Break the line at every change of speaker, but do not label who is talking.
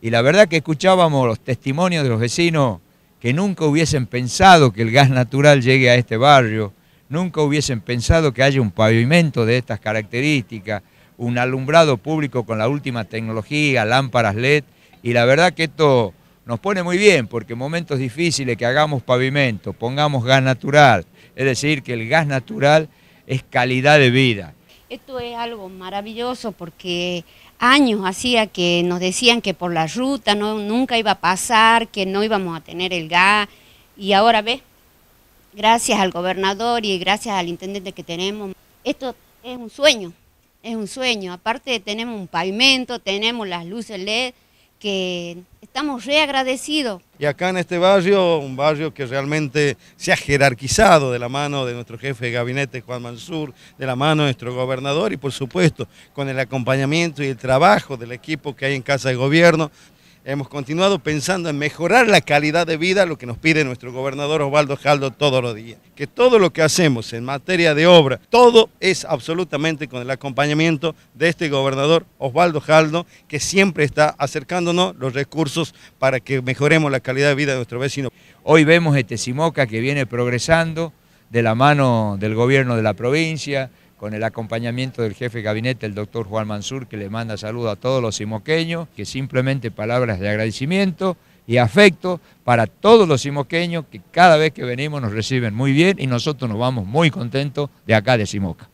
Y la verdad que escuchábamos los testimonios de los vecinos que nunca hubiesen pensado que el gas natural llegue a este barrio, nunca hubiesen pensado que haya un pavimento de estas características, un alumbrado público con la última tecnología, lámparas LED, y la verdad que esto nos pone muy bien, porque en momentos difíciles que hagamos pavimento, pongamos gas natural, es decir, que el gas natural es calidad de vida.
Esto es algo maravilloso porque años hacía que nos decían que por la ruta nunca iba a pasar, que no íbamos a tener el gas. Y ahora ¿ves? gracias al gobernador y gracias al intendente que tenemos, esto es un sueño, es un sueño. Aparte tenemos un pavimento, tenemos las luces LED que Estamos reagradecidos.
Y acá en este barrio, un barrio que realmente se ha jerarquizado de la mano de nuestro jefe de gabinete Juan Mansur, de la mano de nuestro gobernador y por supuesto con el acompañamiento y el trabajo del equipo que hay en Casa de Gobierno, hemos continuado pensando en mejorar la calidad de vida, lo que nos pide nuestro gobernador Osvaldo Jaldo todos los días. Que todo lo que hacemos en materia de obra, todo es absolutamente con el acompañamiento de este gobernador Osvaldo Jaldo, que siempre está acercándonos los recursos para que mejoremos la calidad de vida de nuestro vecino. Hoy vemos este Simoca
que viene progresando de la mano del gobierno de la provincia, con el acompañamiento del jefe de gabinete, el doctor Juan Mansur, que le manda saludos a todos los simoqueños, que simplemente palabras de agradecimiento y afecto para todos los simoqueños que cada vez que venimos nos reciben muy bien y nosotros nos vamos muy contentos de acá de Simoca.